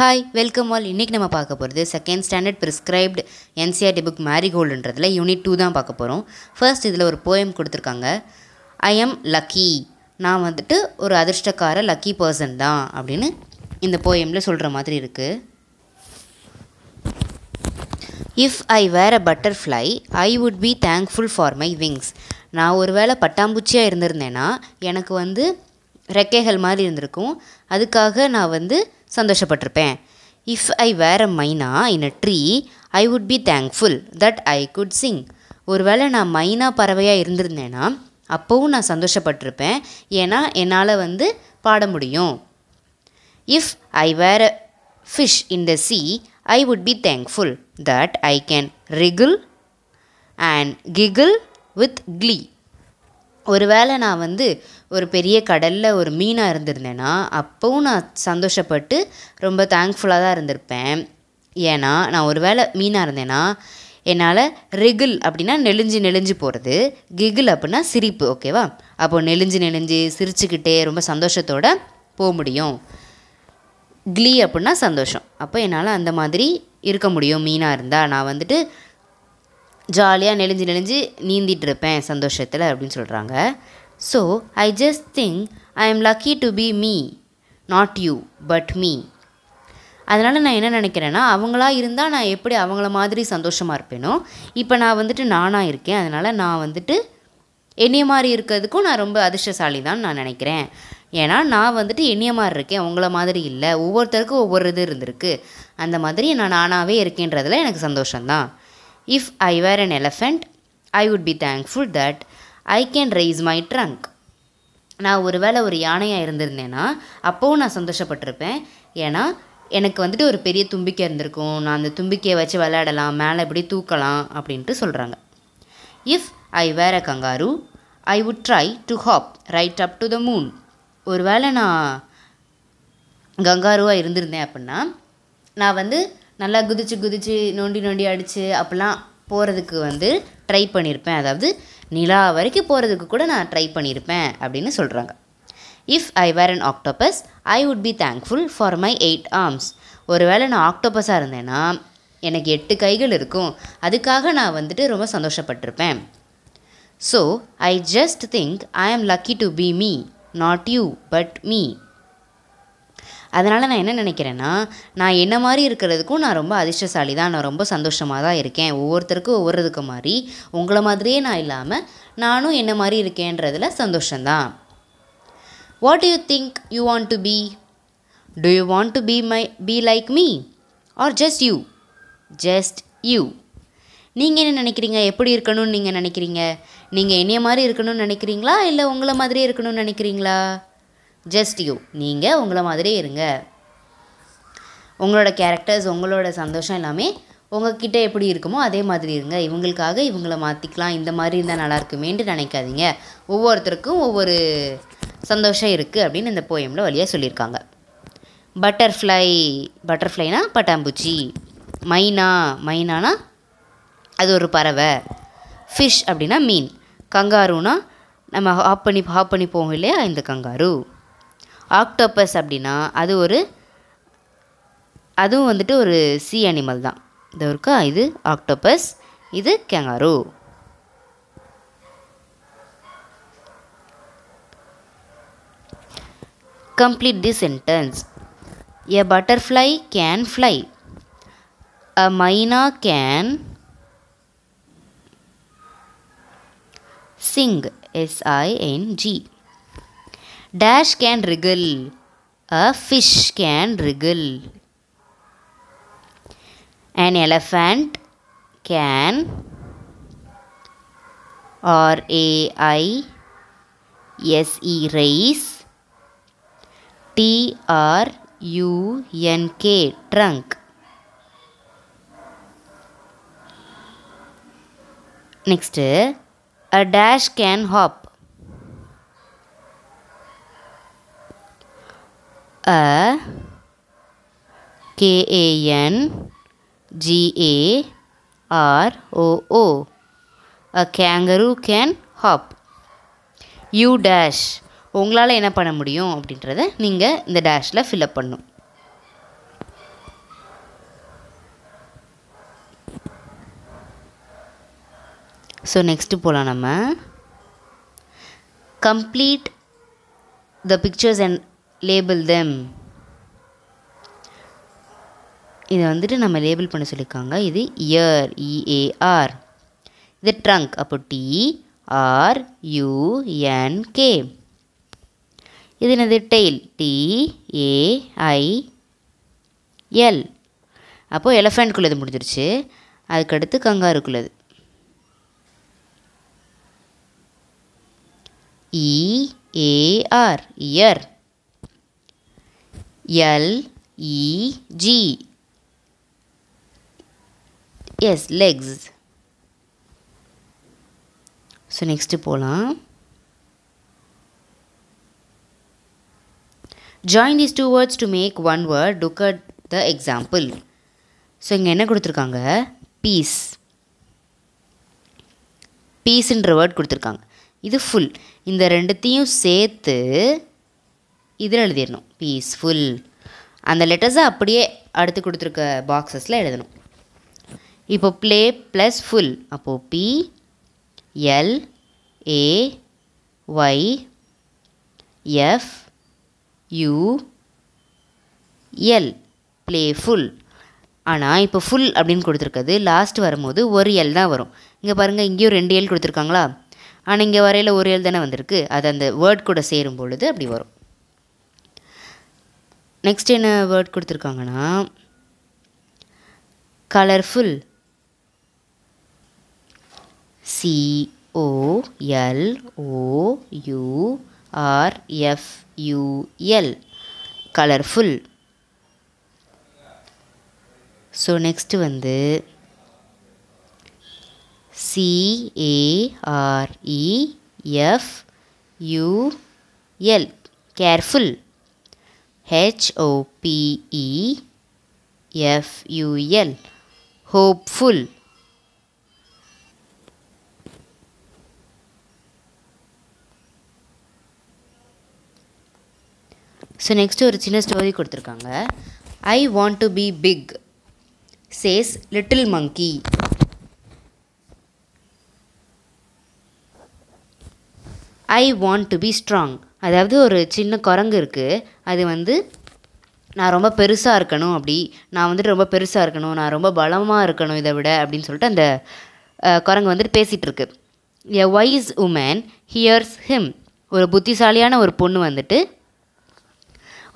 Hi welcome all இன்றைக்கி நம்ம பார்க்க போகிறது second standard prescribed NCERT book மேரிகோல்டுன்றதில் யூனிட் டூ தான் பார்க்க போகிறோம் ஃபர்ஸ்ட் இதில் ஒரு போயம் கொடுத்துருக்காங்க ஐ எம் லக்கி நான் வந்துட்டு ஒரு அதிர்ஷ்டக்கார லக்கி பர்சன் தான் அப்படின்னு இந்த போயமில் சொல்கிற மாதிரி இருக்குது if I were a butterfly I would be thankful for my wings நான் ஒரு வேளை பட்டாம்பூச்சியாக இருந்திருந்தேன்னா எனக்கு வந்து ரெக்கைகள் மாதிரி இருந்திருக்கும் அதுக்காக நான் வந்து சந்தோஷப்பட்டிருப்பேன் if I were a myna in a tree I would be thankful that I could sing ஒருவேளை நான் மைனா பறவையாக இருந்திருந்தேன்னா அப்போவும் நான் சந்தோஷப்பட்டிருப்பேன் ஏன்னா என்னால் வந்து பாட முடியும் if I were a fish in the sea I would be thankful that I can wriggle and jiggle with glee ஒருவேளை நான் வந்து ஒரு பெரிய கடலில் ஒரு மீனாக இருந்திருந்தேன்னா அப்போவும் நான் சந்தோஷப்பட்டு ரொம்ப தேங்க்ஃபுல்லாக தான் இருந்திருப்பேன் ஏன்னா நான் ஒரு வேளை மீனாக இருந்தேன்னா என்னால் ரெகுல் அப்படின்னா நெளிஞ்சு நெளிஞ்சு போகிறது கிகில் அப்படின்னா சிரிப்பு ஓகேவா அப்போது நெளிஞ்சு நெளிஞ்சு சிரிச்சுக்கிட்டே ரொம்ப சந்தோஷத்தோடு போக முடியும் கிளி அப்படின்னா சந்தோஷம் அப்போ என்னால் அந்த மாதிரி இருக்க முடியும் மீனாக இருந்தால் நான் வந்துட்டு ஜாலியாக நெளிஞ்சு நெளிஞ்சு நீந்திட்டு இருப்பேன் சந்தோஷத்தில் அப்படின்னு சொல்கிறாங்க So I just think I am lucky to be me not you but me அதனால் நான் என்ன நினைக்கிறேன்னா அவங்களா இருந்தால் நான் எப்படி அவங்கள மாதிரி சந்தோஷமாக இருப்பேனோ இப்போ நான் வந்துட்டு நானாக இருக்கேன் அதனால் நான் வந்துட்டு என்னைய மாதிரி இருக்கிறதுக்கும் நான் ரொம்ப அதிர்ஷ்டசாலி தான் நான் நினைக்கிறேன் ஏன்னா நான் வந்துட்டு என்னைய மாதிரி இருக்கேன் அவங்கள மாதிரி இல்லை ஒவ்வொருத்தருக்கும் ஒவ்வொரு இது இருந்திருக்கு அந்த மாதிரி நான் நானாகவே இருக்கேன்றதில் எனக்கு சந்தோஷம்தான் if I were an elephant I would be thankful that I can raise my trunk நான் ஒரு வேளை ஒரு யானையாக இருந்திருந்தேன்னா அப்போவும் நான் சந்தோஷப்பட்டிருப்பேன் ஏன்னா எனக்கு வந்துட்டு ஒரு பெரிய தும்பிக்கை இருந்திருக்கும் நான் அந்த தும்பிக்கையை வச்சு விளையாடலாம் மேலே இப்படி தூக்கலாம் அப்படின்ட்டு சொல்கிறாங்க if I were a kangaroo I would try to hop right up to the moon ஒரு வேளை நான் கங்காருவாக இருந்திருந்தேன் அப்படின்னா நான் வந்து நல்லா குதிச்சு குதிச்சு நோண்டி நோண்டி அடித்து அப்படிலாம் போகிறதுக்கு வந்து ட்ரை பண்ணியிருப்பேன் அதாவது நிலா வரைக்கும் போகிறதுக்கு கூட நான் ட்ரை பண்ணியிருப்பேன் அப்படின்னு சொல்கிறாங்க if I were an octopus I would be thankful for my eight arms ஒருவேளை நான் ஆக்டோபஸாக இருந்தேன்னா எனக்கு எட்டு கைகள் இருக்கும் அதுக்காக நான் வந்துட்டு ரொம்ப சந்தோஷப்பட்டிருப்பேன் so I just think I am lucky to be me not you but me அதனால் நான் என்ன நினைக்கிறேன்னா நான் என்ன மாதிரி இருக்கிறதுக்கும் நான் ரொம்ப அதிர்ஷ்டசாலி தான் நான் ரொம்ப சந்தோஷமாக தான் இருக்கேன் ஒவ்வொருத்தருக்கும் ஒவ்வொருத்துக்கு மாதிரி உங்களை மாதிரியே நான் இல்லாமல் நானும் என்ன மாதிரி இருக்கேன்றதில் சந்தோஷந்தான் what you think you want to be do you want to be my be like me or just you just you நீங்கள் என்ன நினைக்கிறீங்க எப்படி இருக்கணும்னு நீங்கள் நினைக்கிறீங்க நீங்கள் என்னைய மாதிரி இருக்கணும்னு நினைக்கிறீங்களா இல்லை உங்களை மாதிரியே இருக்கணும்னு நினைக்கிறீங்களா ஜஸ்ட் யூ நீங்கள் உங்களை மாதிரியே இருங்க உங்களோட கேரக்டர்ஸ் உங்களோட சந்தோஷம் எல்லாமே உங்ககிட்ட எப்படி இருக்குமோ அதே மாதிரி இருங்க இவங்களுக்காக இவங்களை மாற்றிக்கலாம் இந்த மாதிரி இருந்தால் நல்லாயிருக்குமேன்ட்டு நினைக்காதீங்க ஒவ்வொருத்தருக்கும் ஒவ்வொரு சந்தோஷம் இருக்குது அப்படின்னு இந்த போயமில் வழியாக சொல்லியிருக்காங்க பட்டர்ஃப்ளை பட்டர்ஃப்ளைனா பட்டாம்பூச்சி மைனா மைனானா அது ஒரு பறவை ஃபிஷ் அப்படின்னா மீன் கங்காருனா நம்ம ஹாப் பண்ணி ஹாப் பண்ணி போவோம் இல்லையா இந்த கங்காரு ஆக்டோபஸ் அப்படின்னா அது ஒரு அதுவும் வந்துட்டு ஒரு சி அனிமல் தான் இது இருக்கா இது ஆக்டோபஸ் இது kangaroo complete the sentence a butterfly can fly a myna can sing S I N G Dash can wriggle. A fish can wriggle. An elephant can or A I S E race T R U N K trunk. Next, a dash can hop. a K A N G A R O O. A kangaroo can hop. U dash. உங்களால் என்ன பண்ண முடியும் அப்படின்றத நீங்கள் இந்த டேஷில் fill up பண்ணும் so next போகலாம் நம்ம complete the pictures and label them இதை வந்துட்டு நம்ம லேபிள் பண்ண சொல்லியிருக்காங்க இது இயர் இஏஆர் e இது ட்ரங்க் அப்போ டி ஆர் யூஎன்கே இது என்னது டெய்ல் எல் அப்போது எலஃபண்ட்குள்ளது முடிஞ்சிருச்சு அதுக்கடுத்து கங்காருக்குள்ளது E A R e ear L-E-G. Yes, legs. So, next போலாம். Join these two words to make one word. Look at the example. So இங்கே என்ன கொடுத்துருக்காங்க பீஸ் பீஸுன்ற வேர்ட் கொடுத்துருக்காங்க இது ஃபுல் இந்த ரெண்டுத்தையும் சேர்த்து இதில் எழுதிடணும் பீஸ்ஃபுல் அந்த லெட்டர்ஸை அப்படியே அடுத்து கொடுத்துருக்க பாக்ஸஸில் எழுதணும் இப்போ ப்ளே ப்ளஸ் ஃபுல் அப்போது P L A Y F U L playful ஆனால் இப்போ ஃபுல் அப்படின்னு கொடுத்துருக்குது லாஸ்ட் வரும்போது ஒரு எல் தான் வரும் இங்கே பாருங்கள் இங்கேயும் ரெண்டு எல் கொடுத்துருக்காங்களா ஆனால் இங்கே வரையில் ஒரு எல் தானே வந்திருக்கு அது அந்த வேர்ட் கூட சேரும் பொழுது அப்படி வரும் நெக்ஸ்ட் என்ன வேர்ட் கொடுத்துருக்காங்கன்னா கலர்ஃபுல் சிஓஎல்ஓயூஆர்எஃப்யூஎல் கலர்ஃபுல் ஸோ நெக்ஸ்ட்டு வந்து சிஏஆர்இஎஃப்யுஎல் careful H O P E F U L hopeful so next ஒரு சின்ன ஸ்டோரி கொடுத்துருக்காங்க ஐ want to be big chase little monkey I want to be strong அதாவது ஒரு சின்ன குரங்கு இருக்குது அது வந்து நான் ரொம்ப பெருசாக இருக்கணும் அப்படி நான் வந்துட்டு ரொம்ப பெருசாக இருக்கணும் நான் ரொம்ப பலமாக இருக்கணும் இதை விட அப்படின்னு சொல்லிட்டு அந்த குரங்கு வந்துட்டு பேசிகிட்டு இருக்கு a wise woman hears him ஒரு புத்திசாலியான ஒரு பொண்ணு வந்துட்டு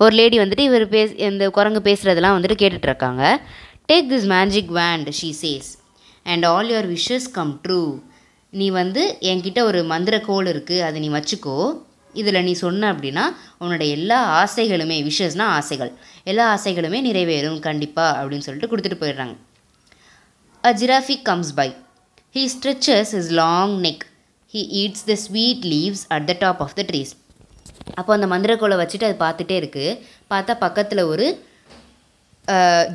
ஒரு லேடி வந்துட்டு இவர் பேஸ் இந்த குரங்கு பேசுகிறதெல்லாம் வந்துட்டு கேட்டுட்ருக்காங்க take this magic wand she says and all your wishes come true நீ வந்து என்கிட்ட ஒரு மந்திர கோல் இருக்குது அதை நீ வச்சுக்கோ இதில் நீ சொன்ன அப்படின்னா உன்னோட எல்லா ஆசைகளுமே விஷஸ்னால் ஆசைகள் எல்லா ஆசைகளுமே நிறைவேறும் கண்டிப்பாக அப்படின்னு சொல்லிட்டு கொடுத்துட்டு போயிடுறாங்க a giraffe comes by he stretches his long neck he eats the sweet leaves at the top of the trees அப்போ அந்த மந்திரக்கோளை வச்சுட்டு அது பார்த்துட்டே இருக்குது பார்த்தா பக்கத்தில் ஒரு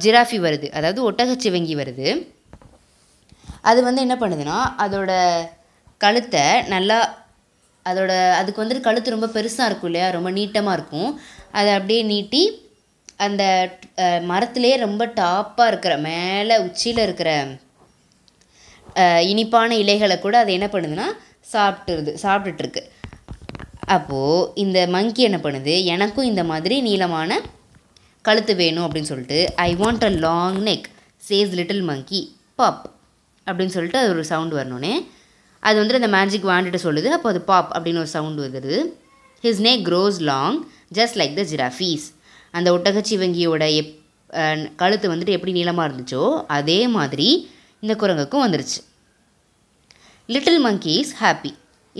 ஜிராஃபி வருது அதாவது ஒட்டகச்சிவங்கி வருது அது வந்து என்ன பண்ணுதுன்னா அதோட கழுத்தை நல்லா அதோட அதுக்கு வந்துட்டு கழுத்து ரொம்ப பெருசாக இருக்கும் இல்லையா ரொம்ப நீட்டமாக இருக்கும் அதை அப்படியே நீட்டி அந்த மரத்துலேயே ரொம்ப டாப்பாக இருக்கிற மேலே உச்சியில் இருக்கிற இனிப்பான இலைகளை கூட அது என்ன பண்ணுதுன்னா சாப்பிட்டுருது சாப்பிட்டுட்ருக்கு அப்போது இந்த மங்கி என்ன பண்ணுது எனக்கும் இந்த மாதிரி நீளமான கழுத்து வேணும் அப்படின்னு சொல்லிட்டு I want a long neck says little monkey pop அப்படின்னு சொல்லிட்டு அது ஒரு சவுண்டு வரணுன்னே அது வந்து அந்த மேஜிக் வாண்டிட்டு சொல்லுது அப்போ அது பாப் அப்படின்னு ஒரு சவுண்ட் வருது his neck grows long just like the giraffes அந்த ஒட்டகச்சிவங்கியோட எப் கழுத்து வந்துட்டு எப்படி நீளமாக இருந்துச்சோ அதே மாதிரி இந்த குரங்குக்கும் வந்துருச்சு லிட்டில் மங்கி இஸ் ஹாப்பி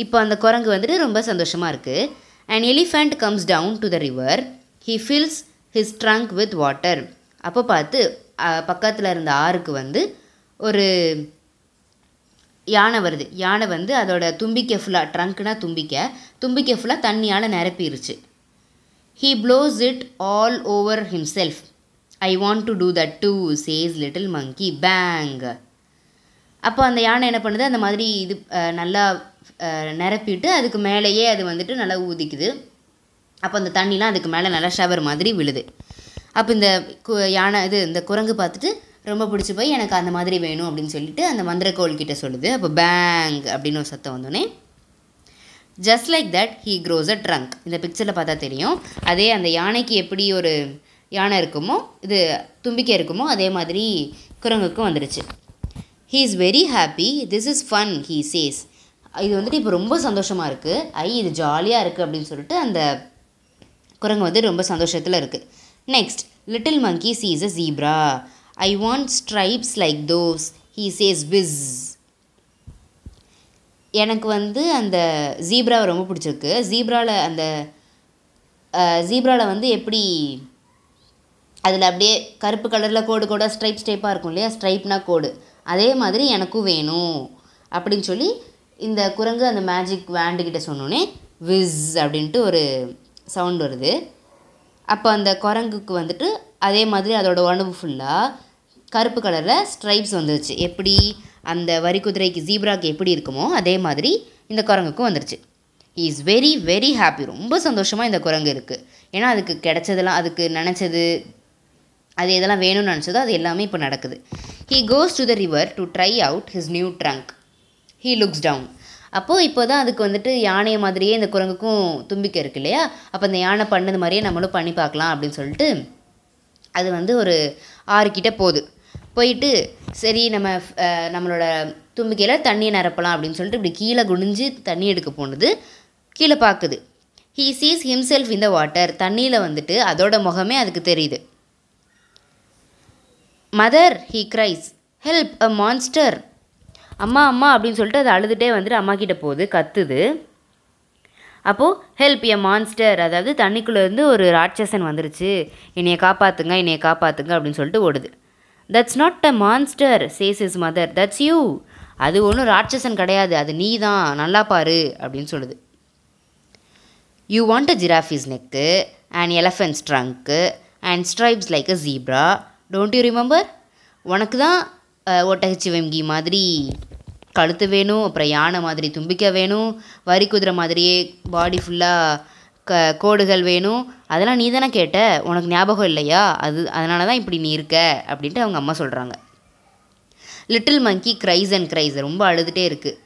இப்போ அந்த குரங்கு வந்துட்டு ரொம்ப சந்தோஷமாக இருக்குது and elephant comes down to the river he fills his trunk with water அப்போ பார்த்து பக்கத்தில் இருந்த ஆறுக்கு வந்து ஒரு யானை வருது யானை வந்து அதோட தும்பிக்கை ஃபுல்லாக ட்ரங்க்னா தும்பிக்கை தும்பிக்கை ஃபுல்லாக தண்ணியால் நிரப்பிருச்சு he blows it all over himself I want to do that too says little monkey bang அப்போ அந்த யானை என்ன பண்ணுது அந்த மாதிரி இது நல்லா நிரப்பிட்டு அதுக்கு மேலேயே அது வந்துட்டு நல்லா ஊதிக்குது அப்போ அந்த தண்ணிலாம் அதுக்கு மேலே நல்லா ஷவர் மாதிரி விழுது அப்போ இந்த யானை இது இந்த குரங்கு பார்த்துட்டு ரொம்ப பிடிச்சி போய் எனக்கு அந்த மாதிரி வேணும் அப்படின்னு சொல்லிட்டு அந்த மந்திரக்கோள் கிட்ட சொல்லுது அப்போ பேங் அப்படின்னு ஒரு சத்தம் வந்தோடனே just like that he grows a trunk இந்த பிக்சரில் பார்த்தா தெரியும் அதே அந்த யானைக்கு எப்படி ஒரு யானை இருக்குமோ இது தும்பிக்கை இருக்குமோ அதே மாதிரி குரங்குக்கும் வந்துடுச்சு he is very happy this is fun he says இது வந்துட்டு இப்போ ரொம்ப சந்தோஷமாக இருக்குது ஐ இது ஜாலியாக இருக்குது அப்படின்னு சொல்லிட்டு அந்த குரங்கு வந்து ரொம்ப சந்தோஷத்தில் இருக்குது next little monkey sees a zebra I want stripes like those. He says விஸ் எனக்கு வந்து அந்த ஜீப்ராவை ரொம்ப பிடிச்சிருக்கு ஜீப்ராவில் அந்த ஜீப்ராவில் வந்து எப்படி அதில் அப்படியே கருப்பு கலரில் கோடு கூட ஸ்ட்ரைப் ஸ்டைப்பாக இருக்கும் இல்லையா ஸ்ட்ரைப்னா கோடு அதே மாதிரி எனக்கும் வேணும் அப்படின்னு சொல்லி இந்த குரங்கு அந்த மேஜிக் வேண்டுக்கிட்ட சொன்னோன்னே விஸ் அப்படின்ட்டு ஒரு சவுண்ட் வருது அப்போ அந்த குரங்குக்கு வந்துட்டு அதே மாதிரி அதோடய உணவு ஃபுல்லாக கருப்பு கலரில் ஸ்ட்ரைப்ஸ் வந்துருச்சு எப்படி அந்த வரி குதிரைக்கு ஜீப்ராக்கு எப்படி இருக்குமோ அதே மாதிரி இந்த குரங்குக்கும் வந்துருச்சு he is very very happy ரொம்ப சந்தோஷமாக இந்த குரங்கு இருக்குது ஏன்னா அதுக்கு கிடச்சதெல்லாம் அதுக்கு நினச்சது அது எதெல்லாம் வேணும்னு நினச்சதோ அது எல்லாமே இப்போ நடக்குது he goes to the river to try out his new trunk he looks down அப்போது இப்போ தான் அதுக்கு வந்துட்டு யானையை மாதிரியே இந்த குரங்குக்கும் தும்பிக்கை இருக்கு இல்லையா அப்போ அந்த யானை பண்ணது மாதிரியே நம்மளும் பண்ணி பார்க்கலாம் அப்படின்னு சொல்லிட்டு அது வந்து ஒரு ஆறு கிட்டே போகுது போயிட்டு சரி நம்ம நம்மளோட தும்பிக்கையில் தண்ணியை நிரப்பலாம் அப்படின்னு சொல்லிட்டு இப்படி கீழே குனிஞ்சு தண்ணி எடுக்க போனது கீழே பார்க்குது ஹீ சீஸ் ஹிம்செல்ஃப் இந்த வாட்டர் தண்ணியில் வந்துட்டு அதோட முகமே அதுக்கு தெரியுது mother he cries help a monster அம்மா அம்மா அப்படின்னு சொல்லிட்டு அது அழுதுகிட்டே வந்துட்டு அம்மா கிட்டே போகுது கத்துது அப்போது ஹெல்ப் எ மான்ஸ்டர் அதாவது தண்ணிக்குள்ளேருந்து ஒரு ராட்சசன் வந்துருச்சு என்னையை காப்பாற்றுங்க என்னையை காப்பாற்றுங்க அப்படின்னு சொல்லிட்டு ஓடுது that's not a monster says his mother that's you அது ஒன்றும் ராட்சசன் கிடையாது அது நீ தான் நல்லா பாரு அப்படின்னு சொல்லுது you want a giraffe's neck and elephant's trunk and stripes like a zebra don't you remember உனக்கு தான் ஒட்டகச்சிவங்கி மாதிரி கழுத்து வேணும் அப்புறம் யானை மாதிரி தும்பிக்க வேணும் வரி குதிரை மாதிரியே பாடி ஃபுல்லாக க கோடுகள் வேணும் அதெல்லாம் நீ தானே கேட்ட உனக்கு ஞாபகம் இல்லையா அது அதனால தான் இப்படி நீ இருக்க அப்படின்ட்டு அவங்க அம்மா சொல்கிறாங்க little monkey cries and cries ரொம்ப அழுதுகிட்டே இருக்குது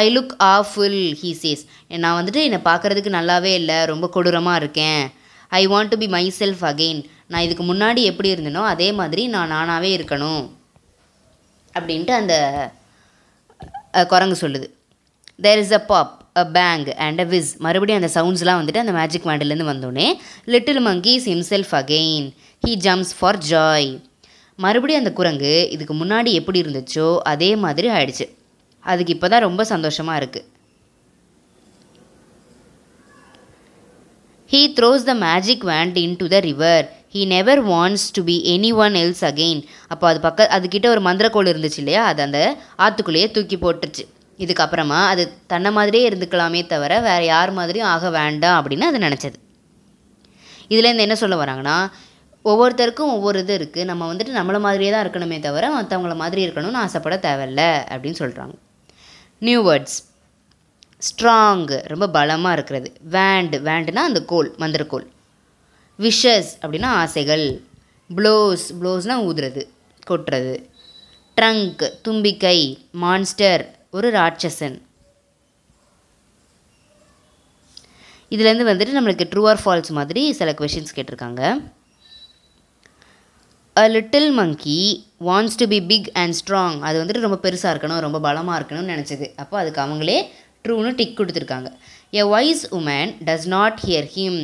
I look awful he says நான் வந்துட்டு என்னை பார்க்குறதுக்கு நல்லாவே இல்லை ரொம்ப கொடூரமாக இருக்கேன் I want to be myself again நான் இதுக்கு முன்னாடி எப்படி இருந்தேனோ அதே மாதிரி நான் நானாகவே இருக்கணும் அப்படின்ட்டு அந்த குரங்கு சொல்லுது there is a pop a bang and a whiz மறுபடியும் அந்த சவுண்ட்ஸ்லாம் வந்துட்டு அந்த மேஜிக் வேண்டிலேருந்து வந்தோடனே little monkey's himself again he jumps for joy மறுபடியும் அந்த குரங்கு இதுக்கு முன்னாடி எப்படி இருந்துச்சோ அதே மாதிரி ஆயிடுச்சு அதுக்கு இப்போ தான் ரொம்ப சந்தோஷமாக இருக்குது he throws the magic wand into the river he never wants to be anyone else again அப்போ அது பக்க அதுக்கிட்ட ஒரு மந்திரக்கோள் இருந்துச்சு இல்லையா அது அந்த ஆற்றுக்குள்ளேயே தூக்கி போட்டுருச்சு இதுக்கப்புறமா அது தன்னை மாதிரியே இருந்துக்கலாமே தவிர வேறு யார் மாதிரியும் ஆக வேண்டாம் அப்படின்னு அது நினச்சது இதுலேருந்து என்ன சொல்ல வராங்கன்னா ஒவ்வொருத்தருக்கும் ஒவ்வொரு இது இருக்குது நம்ம வந்துட்டு நம்மளை மாதிரியே தான் இருக்கணுமே தவிர மற்றவங்கள மாதிரி இருக்கணும்னு ஆசைப்பட தேவையில்ல அப்படின்னு சொல்கிறாங்க நியூ வேர்ட்ஸ் ஸ்ட்ராங்கு ரொம்ப பலமாக இருக்கிறது வேண்டு வேண்டுனா அந்த கோல் மந்திரக்கோல் விஷஸ் அப்படின்னா ஆசைகள் ப்ளோஸ் ப்ளோஸ்னால் ஊதுறது கொட்டுறது ட்ரங்க் தும்பிக்கை மான்ஸ்டர் ஒரு ராட்சசன் இதுலேருந்து வந்துட்டு நம்மளுக்கு ட்ரூ ஆர் ஃபால்ஸ் மாதிரி சில கொஷின்ஸ் கேட்டிருக்காங்க a little monkey wants to be big and strong அது வந்துட்டு ரொம்ப பெருசாக இருக்கணும் ரொம்ப பலமாக இருக்கணும்னு நினச்சிது அப்போ அதுக்கு அவங்களே ட்ரூன்னு டிக் கொடுத்துருக்காங்க a wise woman does not hear him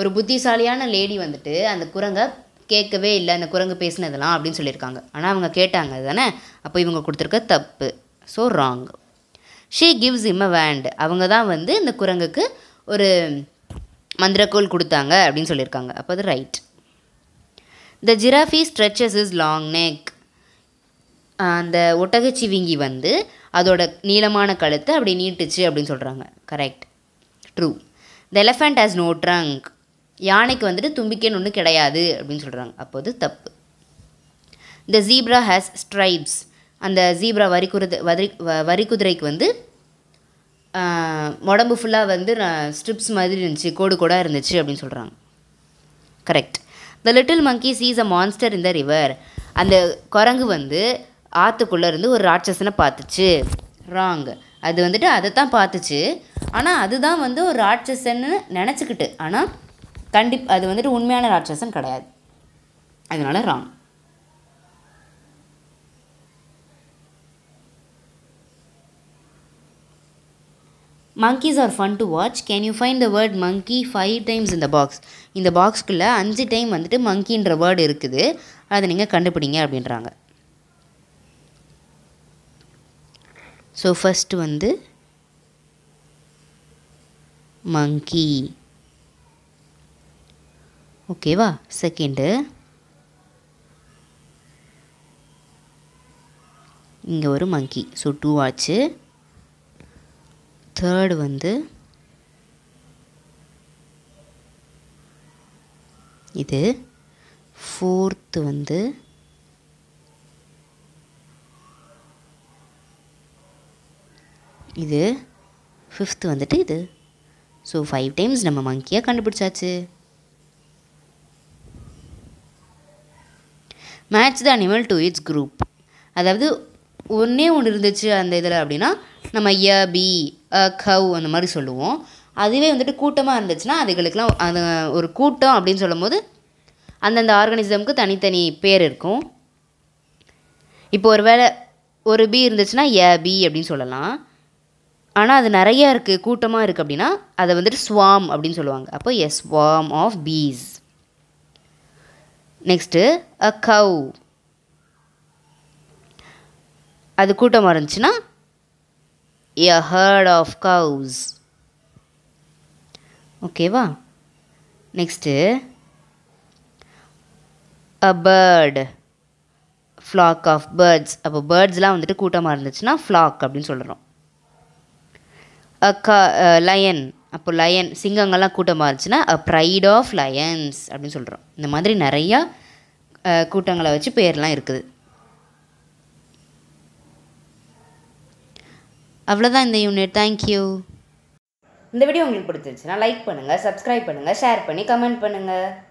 ஒரு புத்திசாலியான லேடி வந்துட்டு அந்த குரங்கை கேட்கவே இல்லை அந்த குரங்கு பேசினதெல்லாம் அப்படின்னு சொல்லியிருக்காங்க ஆனால் அவங்க கேட்டாங்க தானே அப்போ இவங்க கொடுத்துருக்க தப்பு so wrong she gives him a wand அவங்க தான் வந்து இந்த குரங்குக்கு ஒரு மந்திரக்கோள் கொடுத்தாங்க அப்படின்னு சொல்லியிருக்காங்க அப்போ அது right the giraffe stretches his long neck அந்த விங்கி வந்து அதோட நீளமான கழுத்தை அப்படி நீட்டுச்சு அப்படின்னு சொல்கிறாங்க correct true the elephant has no trunk யானைக்கு வந்துட்டு தும்பிக்கேன்னு ஒன்று கிடையாது அப்படின்னு சொல்கிறாங்க அப்போது தப்பு த ஜீப்ரா ஹேஸ் ஸ்ட்ரைப்ஸ் அந்த ஜீப்ரா வரி குருது வரி வரி குதிரைக்கு வந்து உடம்பு ஃபுல்லாக வந்து ஸ்ட்ரிப்ஸ் மாதிரி இருந்துச்சு கோடு கோடாக இருந்துச்சு அப்படின்னு சொல்கிறாங்க correct the little monkey sees a monster in the river அந்த குரங்கு வந்து ஆற்றுக்குள்ளே இருந்து ஒரு ராட்சசனை பார்த்துச்சு ராங் அது வந்துட்டு அதை தான் பார்த்துச்சு ஆனால் அதுதான் வந்து ஒரு ராட்சசன்னு நினச்சிக்கிட்டு ஆனால் கண்டிப் அது வந்துட்டு உண்மையான ராட்சசன் கிடையாது அதனால wrong monkeys are fun to watch can you find the word monkey five times இந்த பாக்ஸ் இந்த பாக்ஸ்க்குள்ளே அஞ்சு டைம் வந்துட்டு மங்கின்ற வேர்டு இருக்குது அதை நீங்கள் கண்டுபிடிங்க அப்படின்றாங்க ஸோ ஃபஸ்ட்டு வந்து மங்கி ஓகேவா செகண்டு இங்கே ஒரு மங்கி ஸோ டூ ஆச்சு தேர்டு வந்து இது ஃபோர்த்து வந்து இது ஃபிஃப்த்து வந்துட்டு இது ஸோ ஃபைவ் டைம்ஸ் நம்ம மங்கியாக கண்டுபிடிச்சாச்சு match the animal to its group அதாவது ஒன்றே ஒன்று இருந்துச்சு அந்த இதில் அப்படின்னா நம்ம ய பி அ கவ் அந்த மாதிரி சொல்லுவோம் அதுவே வந்துட்டு கூட்டமாக இருந்துச்சுன்னா அதுகளுக்கெல்லாம் அது ஒரு கூட்டம் அப்படின்னு சொல்லும் போது அந்தந்த ஆர்கனிசமுக்கு தனித்தனி பேர் இருக்கும் இப்போ ஒரு வேளை ஒரு பி இருந்துச்சுன்னா ஏ பி அப்படின்னு சொல்லலாம் ஆனால் அது நிறையா இருக்குது கூட்டமாக இருக்குது அப்படின்னா அதை வந்துட்டு ஸ்வாம் அப்படின்னு சொல்லுவாங்க அப்போ yes swarm of bees next a cow அது கூட்டமாக இருந்துச்சுன்னா எ ஹர்ட் ஆஃப் கவுஸ் ஓகேவா next a bird flock of birds அப்போ பேர்ட்ஸ்லாம் வந்துட்டு கூட்டமாக இருந்துச்சுன்னா ஃப்ளாக் அப்படின்னு சொல்கிறோம் அ க லயன் அப்போ லயன் சிங்கங்கள்லாம் கூட்டமாக இருந்துச்சுன்னா அ ப்ரைட் ஆஃப் லயன்ஸ் அப்படின்னு சொல்கிறோம் இந்த மாதிரி நிறையா கூட்டங்களை வச்சு பேர்லாம் இருக்குது அவ்வளோதான் இந்த யூனிட் தேங்க்யூ இந்த வீடியோ உங்களுக்கு பிடிச்சிருச்சுன்னா லைக் பண்ணுங்கள் சப்ஸ்கிரைப் பண்ணுங்கள் ஷேர் பண்ணி கமெண்ட் பண்ணுங்கள்